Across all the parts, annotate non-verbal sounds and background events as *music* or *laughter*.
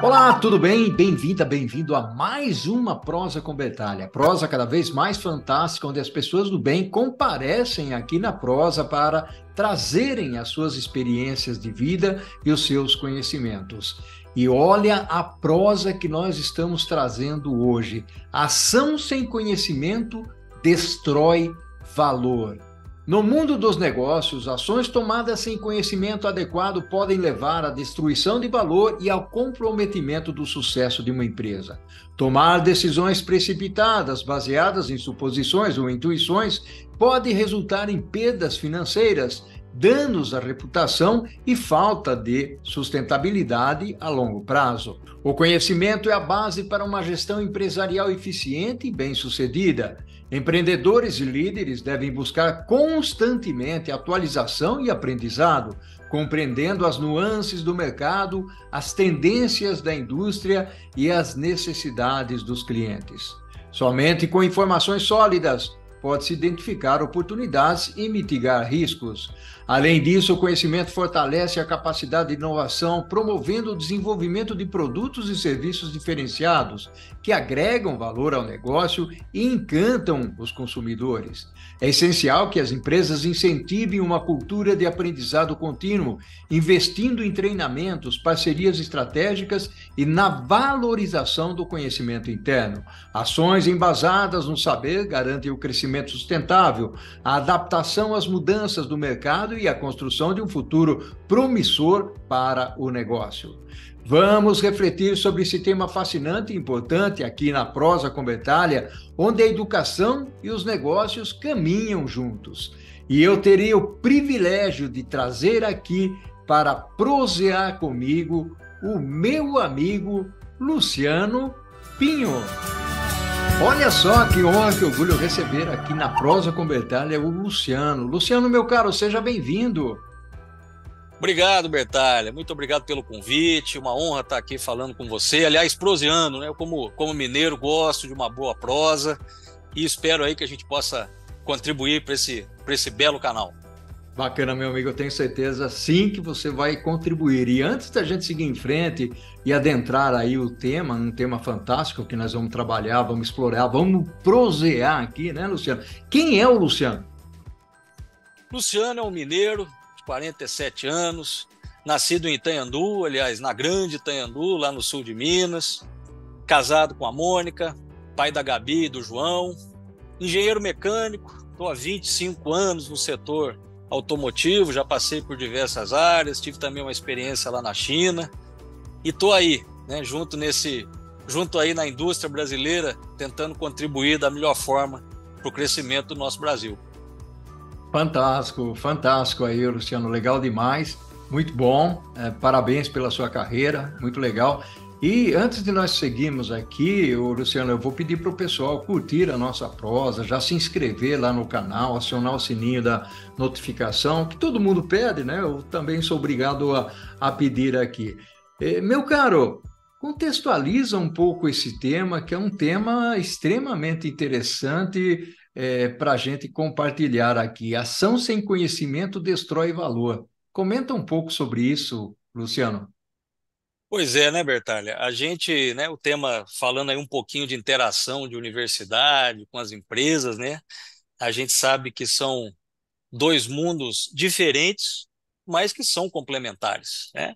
Olá, tudo bem? Bem-vinda, bem-vindo a mais uma Prosa com Betalha. Prosa cada vez mais fantástica, onde as pessoas do bem comparecem aqui na prosa para trazerem as suas experiências de vida e os seus conhecimentos. E olha a prosa que nós estamos trazendo hoje. Ação sem conhecimento destrói valor. No mundo dos negócios, ações tomadas sem conhecimento adequado podem levar à destruição de valor e ao comprometimento do sucesso de uma empresa. Tomar decisões precipitadas, baseadas em suposições ou intuições, pode resultar em perdas financeiras, danos à reputação e falta de sustentabilidade a longo prazo. O conhecimento é a base para uma gestão empresarial eficiente e bem-sucedida. Empreendedores e líderes devem buscar constantemente atualização e aprendizado, compreendendo as nuances do mercado, as tendências da indústria e as necessidades dos clientes. Somente com informações sólidas pode-se identificar oportunidades e mitigar riscos. Além disso, o conhecimento fortalece a capacidade de inovação, promovendo o desenvolvimento de produtos e serviços diferenciados que agregam valor ao negócio e encantam os consumidores. É essencial que as empresas incentivem uma cultura de aprendizado contínuo, investindo em treinamentos, parcerias estratégicas e na valorização do conhecimento interno. Ações embasadas no saber garantem o crescimento sustentável, a adaptação às mudanças do mercado e a construção de um futuro promissor para o negócio. Vamos refletir sobre esse tema fascinante e importante aqui na Prosa com Betalha, onde a educação e os negócios caminham juntos. E eu teria o privilégio de trazer aqui para prosear comigo o meu amigo Luciano Pinho. Olha só que honra, que orgulho receber aqui na Prosa com Betalha o Luciano. Luciano, meu caro, seja bem-vindo. Obrigado, Bertalha. Muito obrigado pelo convite. Uma honra estar aqui falando com você. Aliás, proseando, né? Eu, como, como mineiro, gosto de uma boa prosa e espero aí que a gente possa contribuir para esse, esse belo canal. Bacana, meu amigo. Eu tenho certeza sim que você vai contribuir. E antes da gente seguir em frente e adentrar aí o tema, um tema fantástico que nós vamos trabalhar, vamos explorar, vamos prosear aqui, né, Luciano? Quem é o Luciano? Luciano é um mineiro 47 anos, nascido em Itanhandu, aliás, na grande Itanhandu, lá no sul de Minas, casado com a Mônica, pai da Gabi e do João, engenheiro mecânico, estou há 25 anos no setor automotivo, já passei por diversas áreas, tive também uma experiência lá na China e estou aí, né, junto nesse, junto aí na indústria brasileira, tentando contribuir da melhor forma para o crescimento do nosso Brasil. Fantástico, fantástico aí, Luciano. Legal demais. Muito bom. É, parabéns pela sua carreira. Muito legal. E antes de nós seguirmos aqui, Luciano, eu vou pedir para o pessoal curtir a nossa prosa, já se inscrever lá no canal, acionar o sininho da notificação, que todo mundo pede, né? Eu também sou obrigado a, a pedir aqui. meu caro, contextualiza um pouco esse tema, que é um tema extremamente interessante é, para a gente compartilhar aqui. Ação sem conhecimento destrói valor. Comenta um pouco sobre isso, Luciano. Pois é, né, Bertalha? A gente, né, o tema falando aí um pouquinho de interação de universidade com as empresas, né? A gente sabe que são dois mundos diferentes, mas que são complementares, né?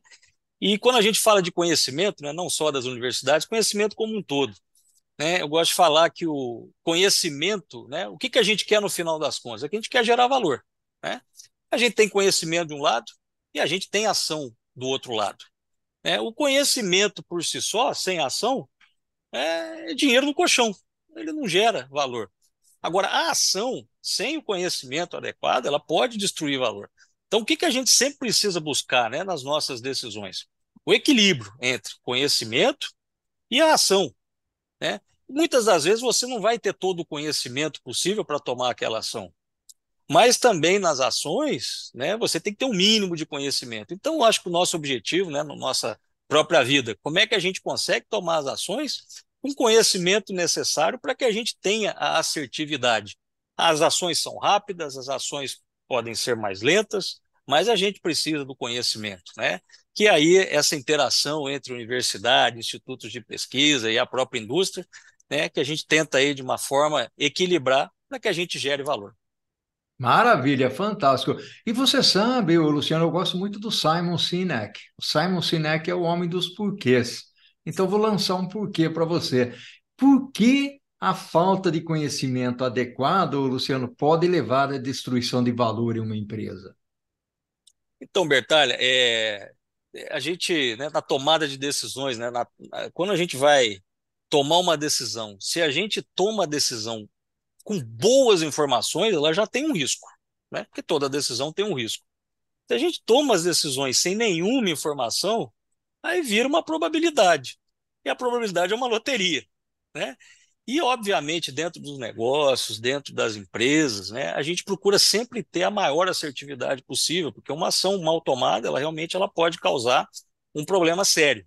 E quando a gente fala de conhecimento, né, não só das universidades, conhecimento como um todo. Né? Eu gosto de falar que o conhecimento, né? o que, que a gente quer no final das contas? É que a gente quer gerar valor. Né? A gente tem conhecimento de um lado e a gente tem ação do outro lado. Né? O conhecimento por si só, sem ação, é dinheiro no colchão. Ele não gera valor. Agora, a ação, sem o conhecimento adequado, ela pode destruir valor. Então, o que, que a gente sempre precisa buscar né, nas nossas decisões? O equilíbrio entre conhecimento e a ação. Né? Muitas das vezes você não vai ter todo o conhecimento possível para tomar aquela ação. Mas também nas ações, né, você tem que ter um mínimo de conhecimento. Então, eu acho que o nosso objetivo, né, na nossa própria vida, como é que a gente consegue tomar as ações com conhecimento necessário para que a gente tenha a assertividade. As ações são rápidas, as ações podem ser mais lentas, mas a gente precisa do conhecimento, né? Que aí essa interação entre universidade, institutos de pesquisa e a própria indústria, né? Que a gente tenta aí de uma forma equilibrar para que a gente gere valor. Maravilha, fantástico. E você sabe, Luciano, eu gosto muito do Simon Sinek. O Simon Sinek é o homem dos porquês. Então vou lançar um porquê para você. Por que a falta de conhecimento adequado, Luciano, pode levar à destruição de valor em uma empresa? Então, Bertalha, é, a gente, né, na tomada de decisões, né, na, na, quando a gente vai tomar uma decisão, se a gente toma a decisão com boas informações, ela já tem um risco, né? porque toda decisão tem um risco. Se a gente toma as decisões sem nenhuma informação, aí vira uma probabilidade. E a probabilidade é uma loteria. Né? E, obviamente, dentro dos negócios, dentro das empresas, né, a gente procura sempre ter a maior assertividade possível, porque uma ação mal tomada, ela realmente ela pode causar um problema sério.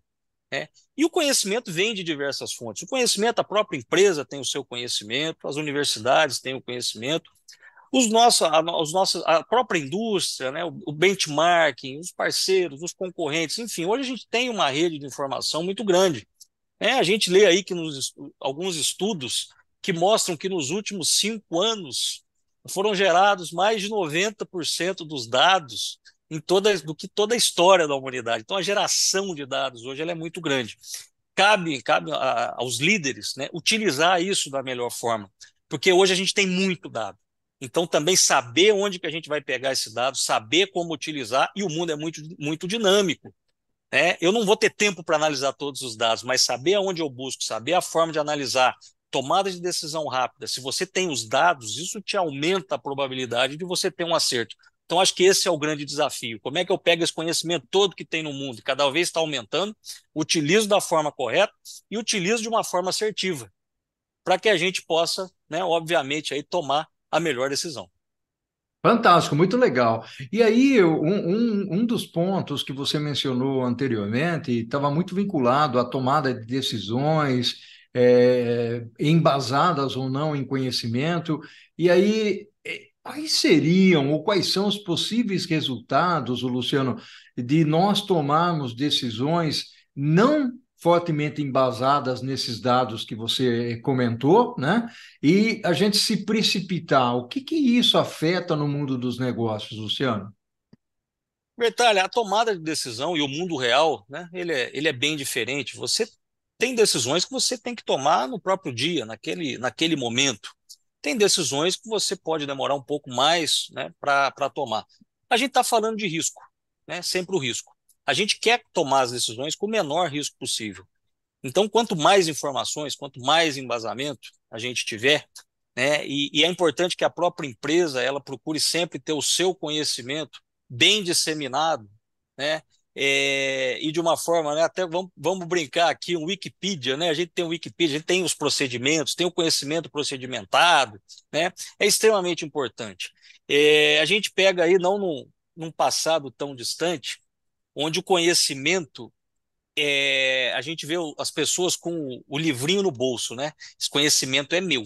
Né? E o conhecimento vem de diversas fontes. O conhecimento, a própria empresa tem o seu conhecimento, as universidades têm o conhecimento, os nossos, a, os nossos, a própria indústria, né, o, o benchmarking, os parceiros, os concorrentes, enfim, hoje a gente tem uma rede de informação muito grande. É, a gente lê aí que nos, alguns estudos que mostram que nos últimos cinco anos foram gerados mais de 90% dos dados em toda, do que toda a história da humanidade. Então, a geração de dados hoje é muito grande. Cabe, cabe a, aos líderes né, utilizar isso da melhor forma, porque hoje a gente tem muito dado. Então, também saber onde que a gente vai pegar esse dado, saber como utilizar, e o mundo é muito, muito dinâmico. Né? Eu não vou ter tempo para analisar todos os dados, mas saber aonde eu busco, saber a forma de analisar, tomada de decisão rápida, se você tem os dados, isso te aumenta a probabilidade de você ter um acerto. Então, acho que esse é o grande desafio. Como é que eu pego esse conhecimento todo que tem no mundo, cada vez está aumentando, utilizo da forma correta e utilizo de uma forma assertiva, para que a gente possa, né, obviamente, aí, tomar a melhor decisão. Fantástico, muito legal. E aí, um, um, um, dos pontos que você mencionou anteriormente estava muito vinculado à tomada de decisões, é, embasadas ou não em conhecimento. E aí, é, quais seriam ou quais são os possíveis resultados, Luciano, de nós tomarmos decisões não fortemente embasadas nesses dados que você comentou, né? E a gente se precipitar. O que, que isso afeta no mundo dos negócios, Luciano? Bertalha, a tomada de decisão e o mundo real, né? Ele é, ele é bem diferente. Você tem decisões que você tem que tomar no próprio dia, naquele, naquele momento. Tem decisões que você pode demorar um pouco mais né, para tomar. A gente está falando de risco, né, sempre o risco. A gente quer tomar as decisões com o menor risco possível. Então, quanto mais informações, quanto mais embasamento a gente tiver, né, e, e é importante que a própria empresa ela procure sempre ter o seu conhecimento bem disseminado, né, é, e de uma forma, né, até vamos, vamos, brincar aqui, um Wikipedia, né? A gente tem um Wikipedia, a gente tem os procedimentos, tem o conhecimento procedimentado, né? É extremamente importante. É, a gente pega aí, não num, num passado tão distante, onde o conhecimento é, a gente vê as pessoas com o livrinho no bolso, né? Esse conhecimento é meu.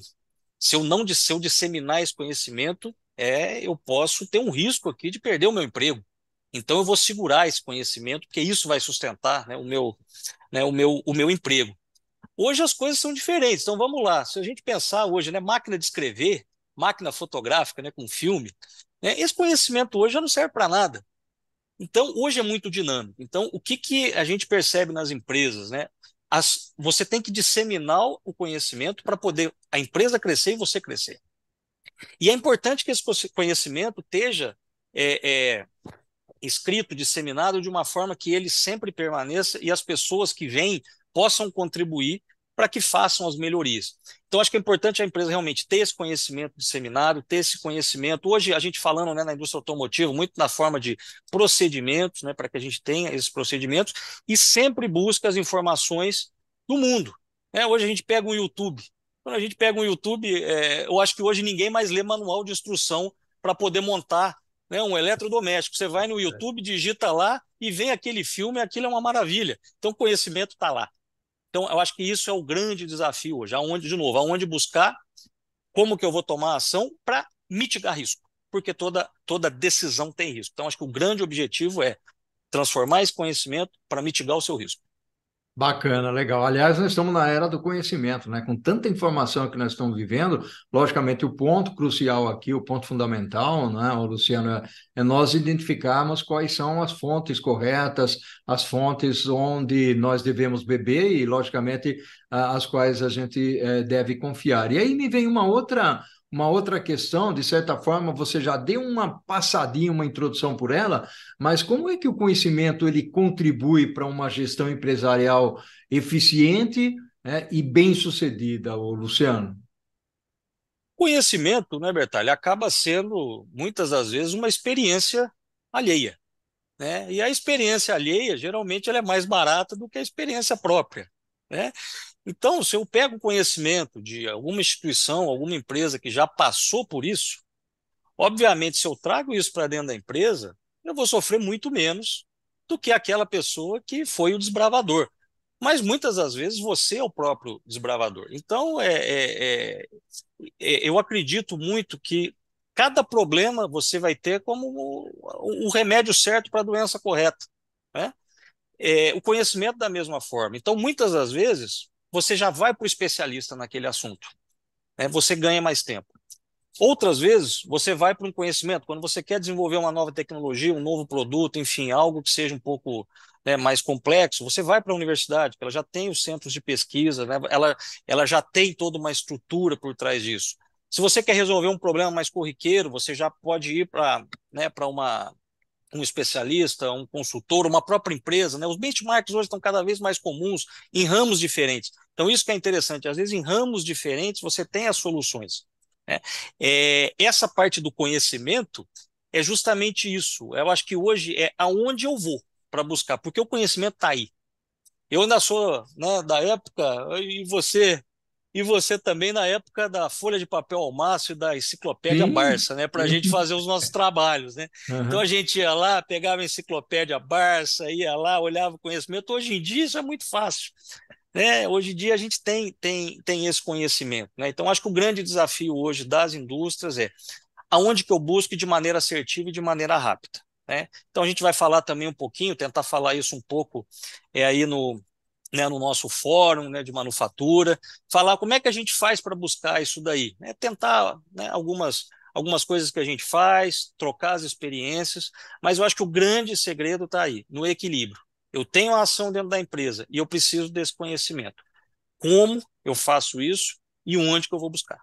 Se eu não disser, eu disseminar esse conhecimento, é, eu posso ter um risco aqui de perder o meu emprego. Então eu vou segurar esse conhecimento, porque isso vai sustentar né, o, meu, né, o, meu, o meu emprego. Hoje as coisas são diferentes, então vamos lá. Se a gente pensar hoje, né, máquina de escrever, máquina fotográfica, né, com filme, né, esse conhecimento hoje já não serve para nada. Então, hoje é muito dinâmico. Então, o que, que a gente percebe nas empresas, né? As, você tem que disseminar o conhecimento para poder a empresa crescer e você crescer. E é importante que esse conhecimento esteja é, é, escrito, disseminado de uma forma que ele sempre permaneça e as pessoas que vêm possam contribuir para que façam as melhorias. Então, acho que é importante a empresa realmente ter esse conhecimento disseminado, ter esse conhecimento. Hoje, a gente falando né, na indústria automotiva, muito na forma de procedimentos, né, para que a gente tenha esses procedimentos, e sempre busca as informações do mundo. Né? Hoje a gente pega um YouTube. Quando a gente pega um YouTube, é, eu acho que hoje ninguém mais lê manual de instrução para poder montar né, um eletrodoméstico. Você vai no é. YouTube, digita lá e vem aquele filme, aquilo é uma maravilha. Então, conhecimento está lá. Então, eu acho que isso é o grande desafio hoje. Aonde, de novo, aonde buscar, como que eu vou tomar ação para mitigar risco, porque toda, toda decisão tem risco. Então, acho que o grande objetivo é transformar esse conhecimento para mitigar o seu risco. Bacana, legal. Aliás, nós estamos na era do conhecimento, né? Com tanta informação que nós estamos vivendo, logicamente o ponto crucial aqui, o ponto fundamental, né, Luciano, é, é nós identificarmos quais são as fontes corretas, as fontes onde nós devemos beber e, logicamente, as quais a gente é, deve confiar. E aí me vem uma outra uma outra questão, de certa forma, você já deu uma passadinha, uma introdução por ela, mas como é que o conhecimento ele contribui para uma gestão empresarial eficiente né, e bem-sucedida, Luciano? Conhecimento, né, Bertalha, acaba sendo, muitas das vezes, uma experiência alheia. Né? E a experiência alheia, geralmente, ela é mais barata do que a experiência própria. Né? Então, se eu pego conhecimento de alguma instituição, alguma empresa que já passou por isso, obviamente, se eu trago isso para dentro da empresa, eu vou sofrer muito menos do que aquela pessoa que foi o desbravador. Mas muitas das vezes você é o próprio desbravador. Então, é, é, é, é eu acredito muito que cada problema você vai ter como o, o remédio certo para a doença correta. Né? É, o conhecimento da mesma forma. Então, muitas das vezes, você já vai para o especialista naquele assunto. Né? Você ganha mais tempo. Outras vezes, você vai para um conhecimento, quando você quer desenvolver uma nova tecnologia, um novo produto, enfim, algo que seja um pouco né, mais complexo, você vai para a universidade, ela já tem os centros de pesquisa, né? ela, ela já tem toda uma estrutura por trás disso. Se você quer resolver um problema mais corriqueiro, você já pode ir para né, uma, um especialista, um consultor, uma própria empresa. Né? Os benchmarks hoje estão cada vez mais comuns em ramos diferentes. Então, isso que é interessante. Às vezes, em ramos diferentes, você tem as soluções. Né? É, essa parte do conhecimento é justamente isso. Eu acho que hoje é aonde eu vou para buscar, porque o conhecimento está aí. Eu ainda sou né, da época, e você e você também na época da folha de papel ao máximo e da enciclopédia Sim. Barça, né, para a gente fazer os nossos trabalhos, né? Uhum. Então a gente ia lá, pegava a enciclopédia Barça, ia lá, olhava o conhecimento. Hoje em dia isso é muito fácil. Né? Hoje em dia a gente tem, tem, tem esse conhecimento. Né? Então, acho que o grande desafio hoje das indústrias é aonde que eu busque de maneira assertiva e de maneira rápida. Né? Então, a gente vai falar também um pouquinho, tentar falar isso um pouco é, aí no, né, no nosso fórum né, de manufatura, falar como é que a gente faz para buscar isso daí, né, tentar né, algumas, algumas coisas que a gente faz, trocar as experiências, mas eu acho que o grande segredo está aí, no equilíbrio. Eu tenho a ação dentro da empresa e eu preciso desse conhecimento. Como eu faço isso e onde que eu vou buscar.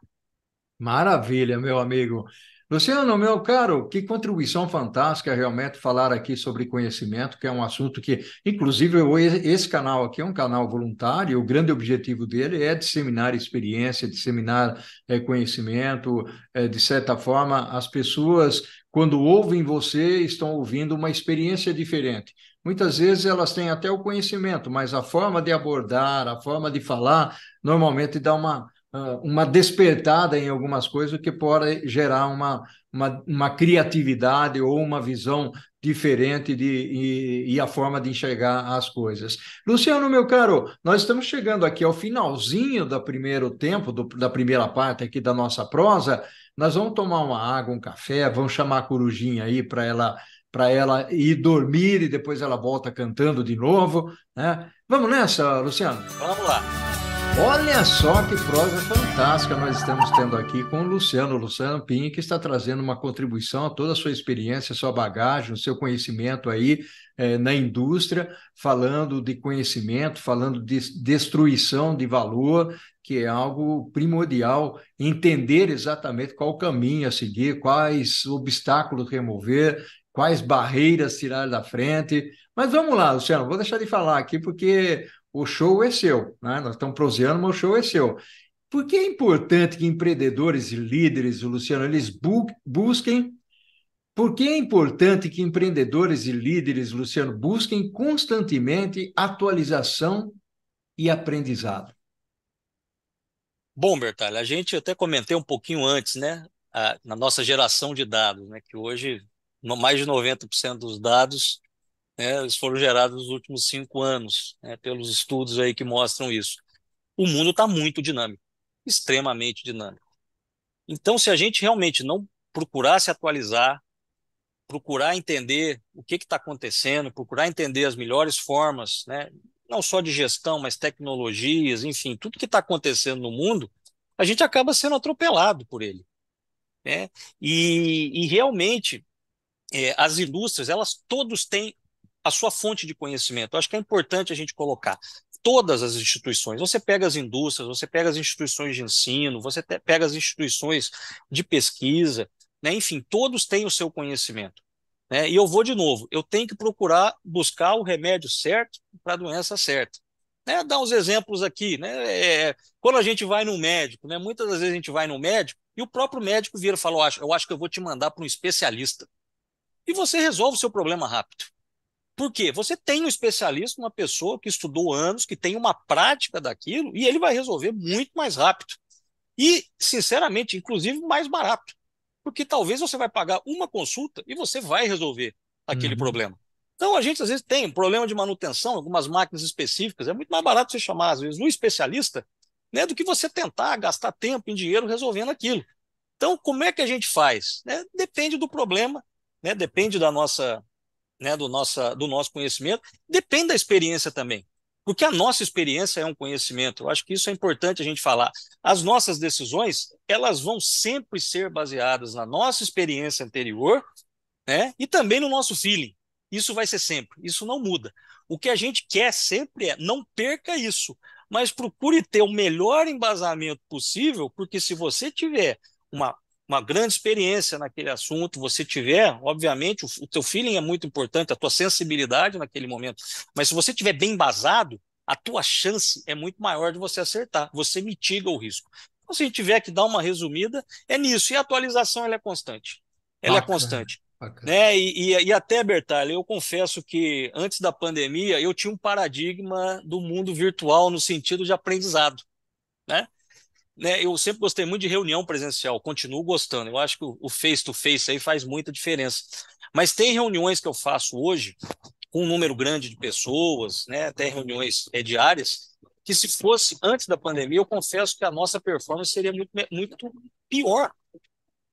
Maravilha, meu amigo. Luciano, meu caro, que contribuição fantástica realmente falar aqui sobre conhecimento, que é um assunto que, inclusive, esse canal aqui é um canal voluntário, o grande objetivo dele é disseminar experiência, disseminar é, conhecimento, é, de certa forma, as pessoas, quando ouvem você, estão ouvindo uma experiência diferente. Muitas vezes elas têm até o conhecimento, mas a forma de abordar, a forma de falar, normalmente dá uma ah, uma despertada em algumas coisas que pode gerar uma, uma, uma criatividade ou uma visão diferente de, e, e, a forma de enxergar as coisas. Luciano, meu caro, nós estamos chegando aqui ao finalzinho do primeiro tempo, do, da primeira parte aqui da nossa prosa. Nós vamos tomar uma água, um café, vamos chamar a corujinha aí para ela para ela ir dormir e depois ela volta cantando de novo. Né? Vamos nessa, Luciano? Vamos lá. Olha só que prosa fantástica nós estamos tendo aqui com o Luciano, Luciano Pinho, que está trazendo uma contribuição a toda a sua experiência, sua bagagem, o seu conhecimento aí eh, na indústria, falando de conhecimento, falando de destruição de valor, que é algo primordial, entender exatamente qual caminho a seguir, quais obstáculos remover, quais barreiras tirar da frente. Mas vamos lá, Luciano, vou deixar de falar aqui, porque o show é seu, né? nós estamos proseando, mas o show é seu. Por que é importante que empreendedores e líderes, Luciano, eles bu busquem? Por que é importante que empreendedores e líderes, Luciano, busquem constantemente atualização e aprendizado? Bom, Bertalho, a gente até comentei um pouquinho antes, né? A, na nossa geração de dados, né? Que hoje no, mais de 90% dos dados né, eles foram gerados nos últimos cinco anos, né, pelos estudos aí que mostram isso. O mundo está muito dinâmico, extremamente dinâmico. Então, se a gente realmente não procurar se atualizar, procurar entender o que está acontecendo, procurar entender as melhores formas, né, não só de gestão, mas tecnologias, enfim, tudo que está acontecendo no mundo, a gente acaba sendo atropelado por ele. Né? E, e realmente, é, as indústrias, elas todos têm a sua fonte de conhecimento. Eu acho que é importante a gente colocar todas as instituições. Você pega as indústrias, você pega as instituições de ensino, você pega as instituições de pesquisa, né? enfim, todos têm o seu conhecimento. Né? E eu vou de novo, eu tenho que procurar buscar o remédio certo para a doença certa. Né? Dar uns exemplos aqui. Né? É, é quando a gente vai no médico, né? muitas das vezes a gente vai no médico e o próprio médico vira e fala: oh, eu acho que eu vou te mandar para um especialista. E você resolve o seu problema rápido. Por quê? Você tem um especialista, uma pessoa que estudou anos, que tem uma prática daquilo, e ele vai resolver muito mais rápido. E, sinceramente, inclusive mais barato. Porque talvez você vai pagar uma consulta e você vai resolver aquele uhum. problema. Então, a gente às vezes tem um problema de manutenção, algumas máquinas específicas. É muito mais barato você chamar, às vezes, um especialista né, do que você tentar gastar tempo e dinheiro resolvendo aquilo. Então, como é que a gente faz? Né? Depende do problema, né? depende da nossa né, do, nossa, do nosso conhecimento, depende da experiência também. Porque a nossa experiência é um conhecimento. Eu acho que isso é importante a gente falar. As nossas decisões, elas vão sempre ser baseadas na nossa experiência anterior, né? E também no nosso feeling. Isso vai ser sempre, isso não muda. O que a gente quer sempre é não perca isso, mas procure ter o melhor embasamento possível, porque se você tiver uma uma grande experiência naquele assunto você tiver, obviamente, o, o teu feeling é muito importante, a tua sensibilidade naquele momento, mas se você tiver bem basado, a tua chance é muito maior de você acertar, você mitiga o risco. Então, se a gente tiver que dar uma resumida, é nisso. E a atualização ela é constante. Ela é bacana, é constante. Né? E, e, e, até, Bertalho, eu confesso que antes da pandemia eu tinha um paradigma do mundo virtual no sentido de aprendizado. Né? né, eu sempre gostei muito de reunião presencial, continuo gostando. Eu acho que o face-to-face -face aí faz muita diferença. Mas tem reuniões que eu faço hoje com um número grande de pessoas, né, até reuniões é, diárias, que se fosse antes da pandemia, eu confesso que a nossa performance seria muito, muito pior.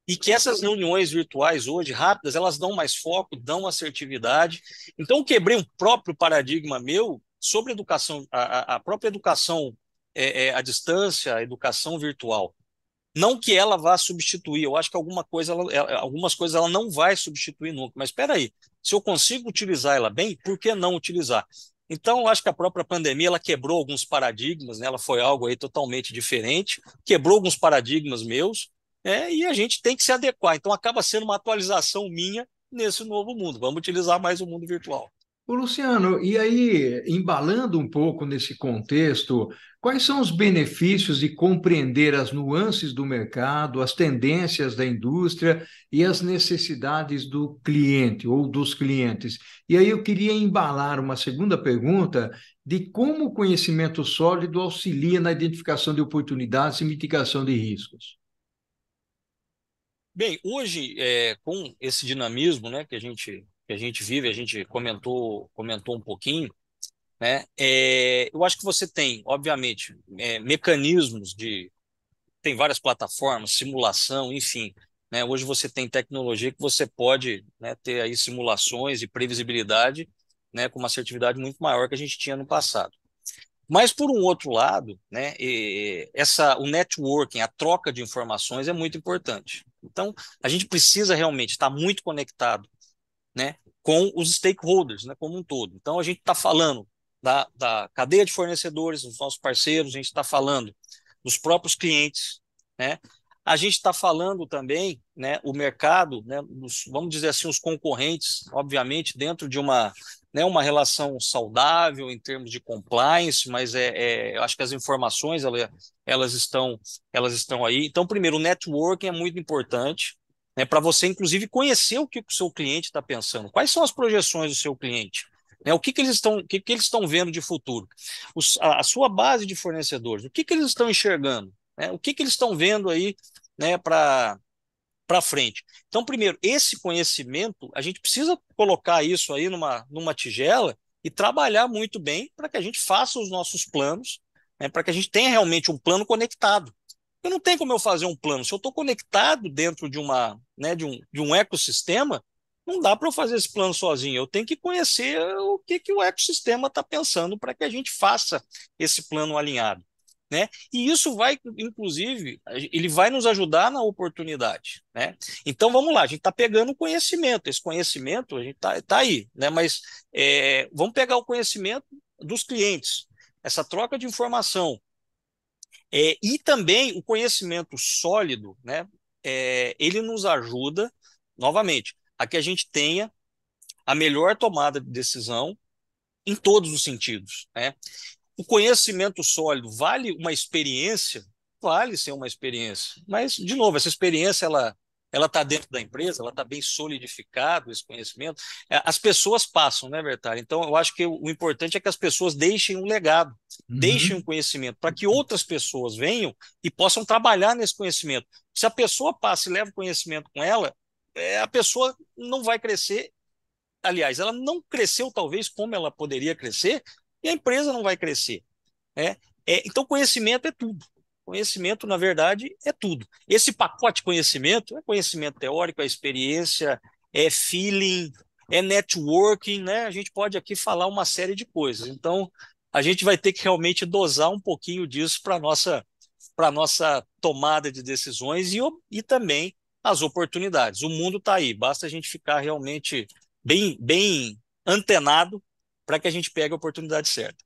E que essas reuniões virtuais hoje, rápidas, elas dão mais foco, dão assertividade. Então, eu quebrei um próprio paradigma meu sobre educação, a, a própria educação é, é, distância, a educação virtual. Não que ela vá substituir, eu acho que alguma coisa ela, algumas coisas ela não vai substituir nunca, mas espera aí, se eu consigo utilizar ela bem, por que não utilizar? Então, eu acho que a própria pandemia ela quebrou alguns paradigmas, né? ela foi algo aí totalmente diferente, quebrou alguns paradigmas meus, é, e a gente tem que se adequar. Então, acaba sendo uma atualização minha nesse novo mundo. Vamos utilizar mais o mundo virtual. Ô Luciano, e aí, embalando um pouco nesse contexto, quais são os benefícios de compreender as nuances do mercado, as tendências da indústria e as necessidades do cliente ou dos clientes? E aí eu queria embalar uma segunda pergunta de como o conhecimento sólido auxilia na identificação de oportunidades e mitigação de riscos. Bem, hoje, é, com esse dinamismo né, que a gente que a gente vive, a gente comentou, comentou um pouquinho, né? É, eu acho que você tem, obviamente, é, mecanismos de tem várias plataformas, simulação, enfim. Né? Hoje você tem tecnologia que você pode né, ter aí simulações e previsibilidade né, com uma assertividade muito maior que a gente tinha no passado. Mas, por um outro lado, né, essa, o networking, a troca de informações é muito importante. Então, a gente precisa realmente estar muito conectado né, com os stakeholders, né, como um todo. Então, a gente está falando da, da cadeia de fornecedores, dos nossos parceiros, a gente está falando dos próprios clientes, né, a gente está falando também, né, o mercado, né, vamos dizer assim, os concorrentes, obviamente, dentro de uma, né, uma relação saudável em termos de compliance, mas é, é, eu acho que as informações ela, elas, estão, elas estão aí. Então, primeiro, o networking é muito importante, né, para você, inclusive, conhecer o que o seu cliente está pensando. Quais são as projeções do seu cliente? Né, o que, que eles estão o que, que eles estão vendo de futuro? Os, a, a, sua base de fornecedores, o que, que eles estão enxergando? Né, o que, que eles estão vendo aí né, para para frente. Então, primeiro, esse conhecimento, a gente precisa colocar isso aí numa, numa tigela e trabalhar muito bem para que a gente faça os nossos planos, né, para que a gente tenha realmente um plano conectado. Eu não tenho como eu fazer um plano. Se eu estou conectado dentro de, uma, né, de, um, de um ecossistema, não dá para eu fazer esse plano sozinho. Eu tenho que conhecer o que, que o ecossistema está pensando para que a gente faça esse plano alinhado. Né? E isso vai, inclusive, ele vai nos ajudar na oportunidade. Né? Então vamos lá, a gente está pegando conhecimento. Esse conhecimento a gente está tá aí, né? mas é, vamos pegar o conhecimento dos clientes, essa troca de informação, é, e também o conhecimento sólido, né, é, ele nos ajuda, novamente, a que a gente tenha a melhor tomada de decisão em todos os sentidos. Né? O conhecimento sólido vale uma experiência? Vale ser uma experiência, mas, de novo, essa experiência ela ela está dentro da empresa, ela está bem solidificado esse conhecimento. É, as pessoas passam, né, Bertari? Então, eu acho que o importante é que as pessoas deixem um legado, uhum. deixem um conhecimento, para que outras pessoas venham e possam trabalhar nesse conhecimento. Se a pessoa passa e leva o conhecimento com ela, é, a pessoa não vai crescer. Aliás, ela não cresceu, talvez, como ela poderia crescer, e a empresa não vai crescer. Né? É, então, conhecimento é tudo. Conhecimento, na verdade, é tudo. Esse pacote de conhecimento é conhecimento teórico, é experiência, é feeling, é networking, né? A gente pode aqui falar uma série de coisas. Então, a gente vai ter que realmente dosar um pouquinho disso para nossa para nossa tomada de decisões e, e também as oportunidades. O mundo está aí, basta a gente ficar realmente bem, bem antenado para que a gente pegue a oportunidade certa.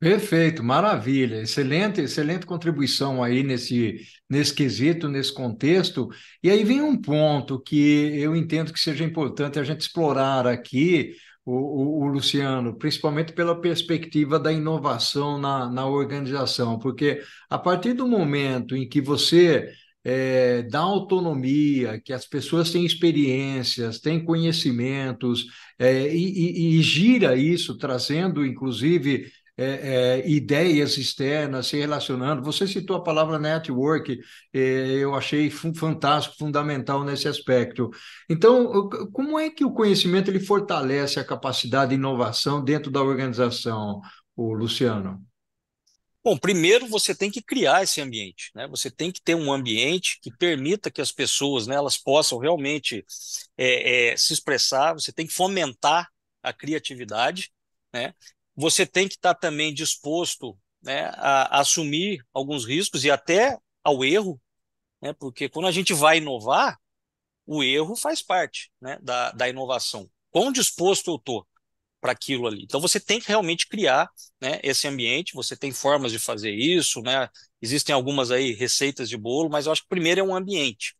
Perfeito, maravilha, excelente, excelente contribuição aí nesse, nesse quesito, nesse contexto. E aí vem um ponto que eu entendo que seja importante a gente explorar aqui, o, o, o Luciano, principalmente pela perspectiva da inovação na, na organização, porque a partir do momento em que você é, autonomia, que as pessoas têm experiências, têm conhecimentos, é, e, e, e, gira isso, trazendo, inclusive, é, é, ideias externas se relacionando. Você citou a palavra network, é, eu achei fantástico, fundamental nesse aspecto. Então, como é que o conhecimento ele fortalece a capacidade de inovação dentro da organização, o Luciano? Bom, primeiro você tem que criar esse ambiente, né? Você tem que ter um ambiente que permita que as pessoas, né, elas possam realmente é, é, se expressar. Você tem que fomentar a criatividade, né? você tem que estar também disposto né, a, a, assumir alguns riscos e até ao erro, né, porque quando a gente vai inovar, o erro faz parte né, da, da inovação. Quão disposto eu estou para aquilo ali? Então você tem que realmente criar né, esse ambiente, você tem formas de fazer isso, né? existem algumas aí receitas de bolo, mas eu acho que primeiro é um ambiente.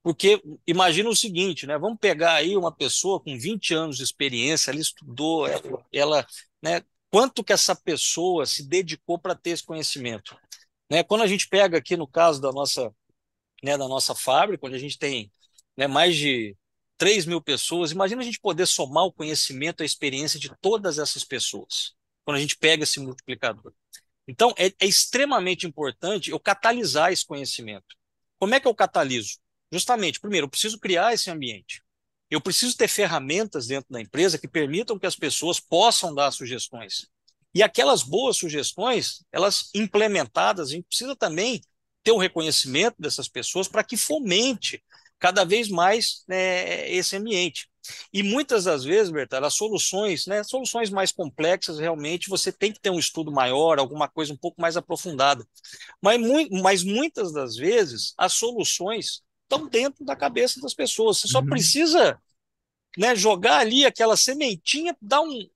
Porque imagina o seguinte, né? Vamos pegar aí uma pessoa com 20 anos de experiência, ela estudou, ela, ela né, quanto que essa pessoa se dedicou para ter esse conhecimento. Né? Quando a gente pega aqui no caso da nossa, né, da nossa fábrica, onde a gente tem né, mais de 3 mil pessoas, imagina a gente poder somar o conhecimento, a experiência de todas essas pessoas, quando a gente pega esse multiplicador. Então, é, é extremamente importante eu catalisar esse conhecimento. Como é que eu cataliso? Justamente, primeiro, eu preciso criar esse ambiente. Eu preciso ter ferramentas dentro da empresa que permitam que as pessoas possam dar sugestões. E aquelas boas sugestões, elas implementadas, a gente precisa também ter o reconhecimento dessas pessoas para que fomente cada vez mais né, esse ambiente. E muitas das vezes, Bertal, as soluções, né, soluções mais complexas, realmente você tem que ter um estudo maior, alguma coisa um pouco mais aprofundada. Mas, mu mas muitas das vezes, as soluções estão dentro da cabeça das pessoas. Você só uhum. precisa né, jogar ali aquela sementinha, dar um,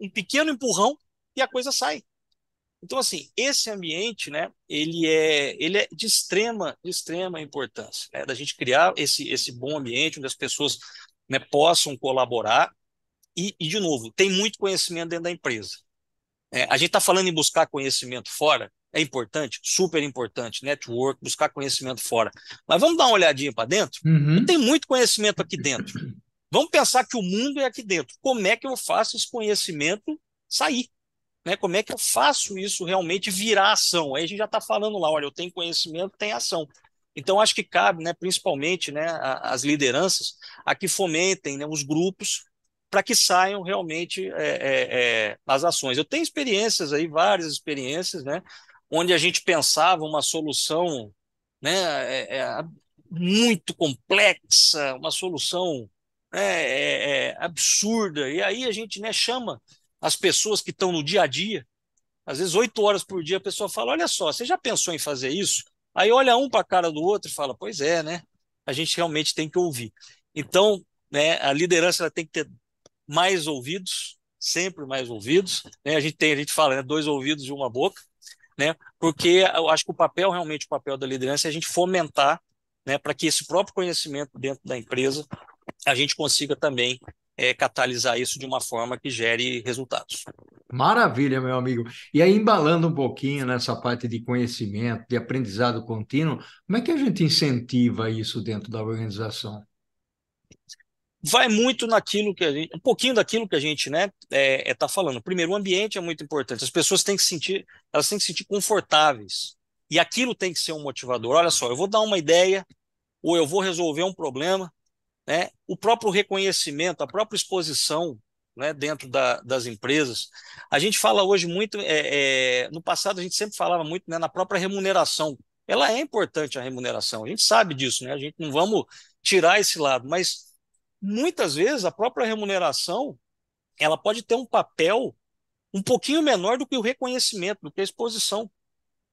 um pequeno empurrão e a coisa sai. Então, assim, esse ambiente, né, ele é, ele é de extrema, de extrema importância, né, da gente criar esse, esse bom ambiente onde as pessoas né, possam colaborar e, e, de novo, tem muito conhecimento dentro da empresa. É, a gente está falando em buscar conhecimento fora, é importante? Super importante. Network, buscar conhecimento fora. Mas vamos dar uma olhadinha para dentro? Uhum. Tem muito conhecimento aqui dentro. Vamos pensar que o mundo é aqui dentro. Como é que eu faço esse conhecimento sair? Né? Como é que eu faço isso realmente virar ação? Aí a gente já está falando lá, olha, eu tenho conhecimento, tem ação. Então, acho que cabe, né, principalmente né, as lideranças, a que fomentem né, os grupos para que saiam realmente é, é, é, as ações. Eu tenho experiências aí, várias experiências, né? onde a gente pensava uma solução né, é, é, muito complexa, uma solução né, é, é, absurda. E aí a gente né, chama as pessoas que estão no dia a dia, às vezes oito horas por dia, a pessoa fala: Olha só, você já pensou em fazer isso? Aí olha um para a cara do outro e fala: Pois é, né? A gente realmente tem que ouvir. Então, né, a liderança ela tem que ter mais ouvidos, sempre mais ouvidos. Né? A gente tem, a gente fala, né, dois ouvidos e uma boca né? Porque eu acho que o papel, realmente, o papel da liderança é a gente fomentar, né, para que esse próprio conhecimento dentro da empresa a gente consiga também é, catalisar isso de uma forma que gere resultados. Maravilha, meu amigo. E aí, embalando um pouquinho nessa parte de conhecimento, de aprendizado contínuo, como é que a gente incentiva isso dentro da organização? vai muito naquilo que a gente, um pouquinho daquilo que a gente, né, é, é tá falando. Primeiro, o ambiente é muito importante. As pessoas têm que sentir, elas têm que se sentir confortáveis. E aquilo tem que ser um motivador. Olha só, eu vou dar uma ideia ou eu vou resolver um problema, né? O próprio reconhecimento, a própria exposição, né, dentro da, das empresas. A gente fala hoje muito, é, é, no passado a gente sempre falava muito né, na própria remuneração. Ela é importante a remuneração. A gente sabe disso, né? A gente não vamos tirar esse lado, mas muitas vezes a própria remuneração ela pode ter um papel um pouquinho menor do que o reconhecimento, do que a exposição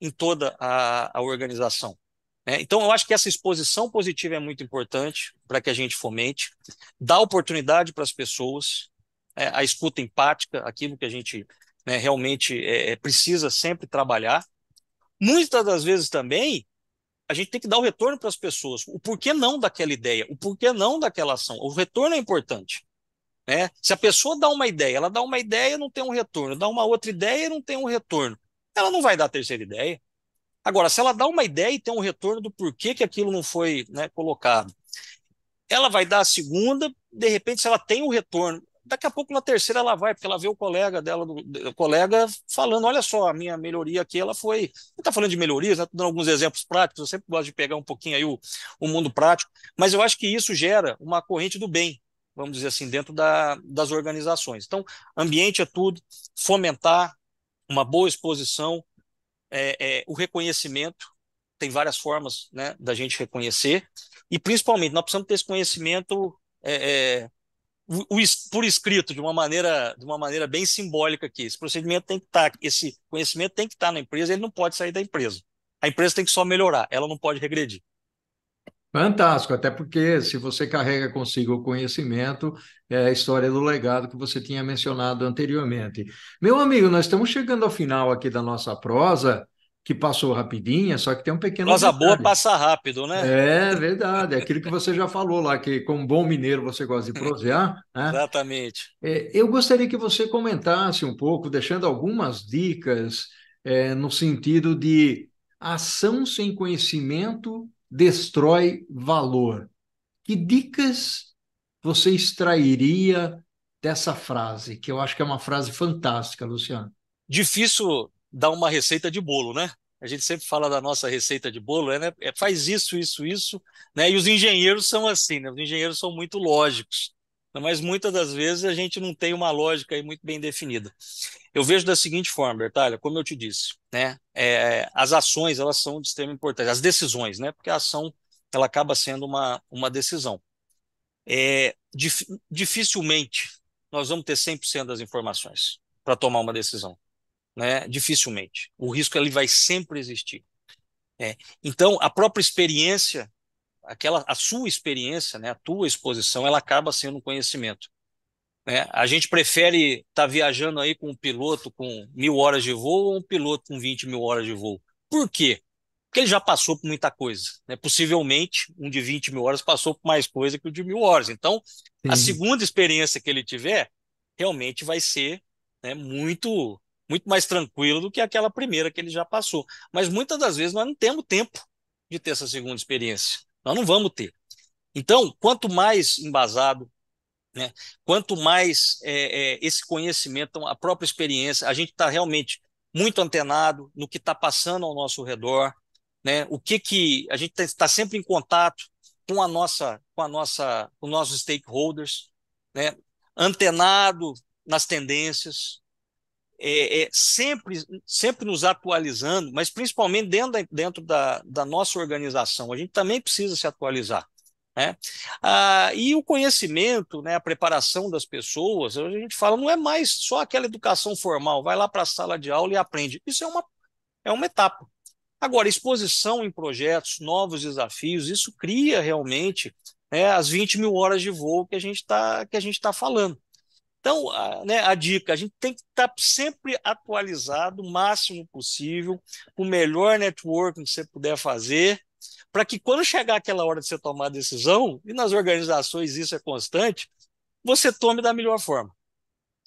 em toda a, a organização. Né? Então, eu acho que essa exposição positiva é muito importante para que a gente fomente, dá oportunidade para as pessoas, é, a escuta empática, aquilo que a gente né, realmente é, é precisa sempre trabalhar. Muitas das vezes também a gente tem que dar o retorno para as pessoas. O porquê não daquela ideia, o porquê não daquela ação. O retorno é importante. Né? Se a pessoa dá uma ideia, ela dá uma ideia e não tem um retorno, dá uma outra ideia e não tem um retorno, ela não vai dar a terceira ideia. Agora, se ela dá uma ideia e tem um retorno do porquê que aquilo não foi né, colocado, ela vai dar a segunda, de repente, se ela tem o um retorno, daqui a pouco na terceira ela vai, porque ela vê o colega dela, o colega falando, olha só, a minha melhoria aqui, ela foi. Não está falando de melhorias, está dando alguns exemplos práticos, eu sempre gosto de pegar um pouquinho aí o, o mundo prático, mas eu acho que isso gera uma corrente do bem, vamos dizer assim, dentro da, das organizações. Então, ambiente é tudo, fomentar uma boa exposição, é, é, o reconhecimento, tem várias formas né, da gente reconhecer, e principalmente nós precisamos ter esse conhecimento é, é o, por escrito, de uma maneira, de uma maneira bem simbólica aqui. Esse procedimento tem que estar, tá, esse conhecimento tem que estar tá na empresa, ele não pode sair da empresa. A empresa tem que só melhorar, ela não pode regredir. Fantástico, até porque se você carrega consigo o conhecimento, é a história do legado que você tinha mencionado anteriormente. Meu amigo, nós estamos chegando ao final aqui da nossa prosa que passou rapidinha, só que tem um pequeno. Prosa boa passa rápido, né? É verdade, é aquilo que você já falou lá, que como bom mineiro você gosta de prosear. *laughs* Né? Exatamente. É, eu gostaria que você comentasse um pouco, deixando algumas dicas é, no sentido de ação sem conhecimento destrói valor. Que dicas você extrairia dessa frase, que eu acho que é uma frase fantástica, Luciano? Difícil Dá uma receita de bolo, né? A gente sempre fala da nossa receita de bolo, é, né? é faz isso, isso, isso, né? E os engenheiros são assim, né? Os engenheiros são muito lógicos, né? mas muitas das vezes a gente não tem uma lógica aí muito bem definida. Eu vejo da seguinte forma, Bertalha, como eu te disse, né? É, as ações elas são de extrema importância, as decisões, né? Porque a ação ela acaba sendo uma, uma decisão. É, dif, dificilmente nós vamos ter 100% das informações para tomar uma decisão né, dificilmente. O risco ele vai sempre existir. É. Então, a própria experiência, aquela, a sua experiência, né, a tua exposição, ela acaba sendo um conhecimento. Né. A gente prefere estar tá viajando aí com um piloto com mil horas de voo ou um piloto com 20 mil horas de voo. Por quê? Porque ele já passou por muita coisa. Né? Possivelmente, um de 20 mil horas passou por mais coisa que o de mil horas. Então, Sim. a segunda experiência que ele tiver realmente vai ser né, muito muito mais tranquilo do que aquela primeira que ele já passou. Mas muitas das vezes nós não temos tempo de ter essa segunda experiência. Nós não vamos ter. Então, quanto mais embasado, né, quanto mais é, é, esse conhecimento, então, a própria experiência, a gente está realmente muito antenado no que está passando ao nosso redor, né, o que que a gente está tá sempre em contato com a nossa, com a nossa, com nossos stakeholders, né, antenado nas tendências, é, é, sempre, sempre nos atualizando, mas principalmente dentro, da, dentro da, da nossa organização. A gente também precisa se atualizar. Né? Ah, e o conhecimento, né, a preparação das pessoas, a gente fala, não é mais só aquela educação formal, vai lá para a sala de aula e aprende. Isso é uma, é uma etapa. Agora, exposição em projetos, novos desafios, isso cria realmente né, as 20 mil horas de voo que a gente está tá falando. Então, a, né, a dica, a gente tem que estar tá sempre atualizado o máximo possível, o melhor networking que você puder fazer, para que quando chegar aquela hora de você tomar a decisão, e nas organizações isso é constante, você tome da melhor forma.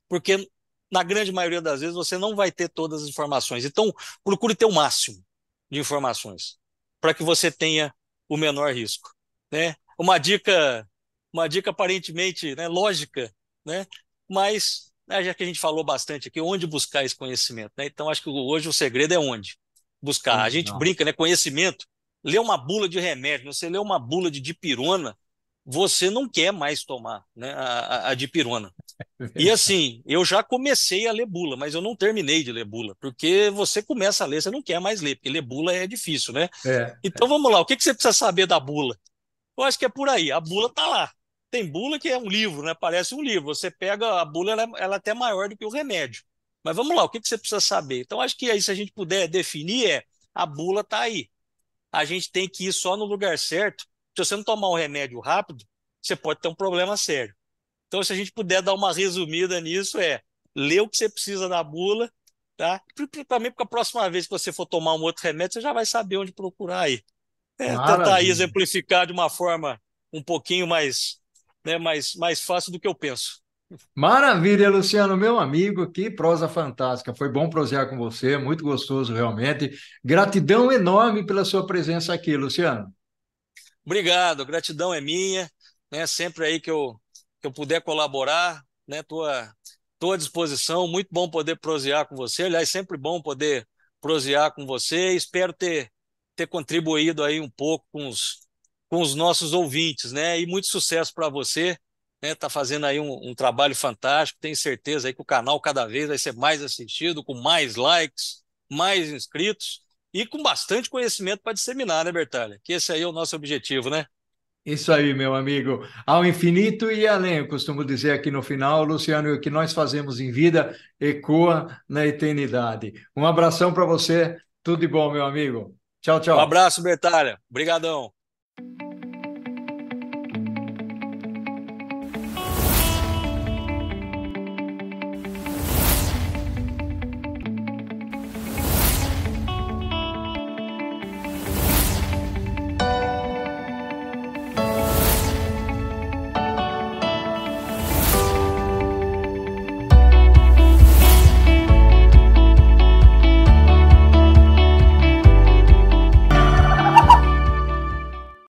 Porque na grande maioria das vezes você não vai ter todas as informações. Então, procure ter o máximo de informações para que você tenha o menor risco, né? Uma dica, uma dica aparentemente né, lógica, né? mas né, já que a gente falou bastante aqui, onde buscar esse conhecimento? Né? Então, acho que hoje o segredo é onde buscar. A gente Não. brinca, né? Conhecimento. Lê uma bula de remédio, você lê uma bula de dipirona, você não quer mais tomar né, a, a dipirona. *laughs* É e assim, eu já comecei a ler bula, mas eu não terminei de ler bula, porque você começa a ler, você não quer mais ler, porque ler bula é difícil, né? É, então é. vamos lá, o que, que você precisa saber da bula? Eu acho que é por aí, a bula está lá tem bula que é um livro, né? Parece um livro. Você pega a bula, ela, é, ela é até maior do que o remédio. Mas vamos lá, o que, que você precisa saber? Então, acho que aí, se a gente puder definir, é a bula está aí. A gente tem que ir só no lugar certo. Se você não tomar um remédio rápido, você pode ter um problema sério. Então, se a gente puder dar uma resumida nisso, é ler o que você precisa na bula, tá? Principalmente porque a próxima vez que você for tomar um outro remédio, você já vai saber onde procurar aí. É, tentar tá exemplificar de uma forma um pouquinho mais né, mais, mais fácil do que eu penso. Maravilha, Luciano, meu amigo, que prosa fantástica. Foi bom prosear com você, muito gostoso realmente. Gratidão enorme pela sua presença aqui, Luciano. Obrigado, gratidão é minha, né? Sempre aí que eu, que eu puder colaborar, né? Tua tô à disposição, muito bom poder prosear com você. Aliás, sempre bom poder prosear com você. Espero ter ter contribuído aí um pouco com os com os nossos ouvintes, né? E muito sucesso para você, né? Tá fazendo aí um, um, trabalho fantástico. Tenho certeza aí que o canal cada vez vai ser mais assistido, com mais likes, mais inscritos e com bastante conhecimento para disseminar, né, Bertalha? Que esse aí é o nosso objetivo, né? Isso aí, meu amigo. Ao infinito e além, eu costumo dizer aqui no final, Luciano, o que nós fazemos em vida ecoa na eternidade. Um abração para você. Tudo de bom, meu amigo. Tchau, tchau. Um abraço, Bertalha. Obrigadão.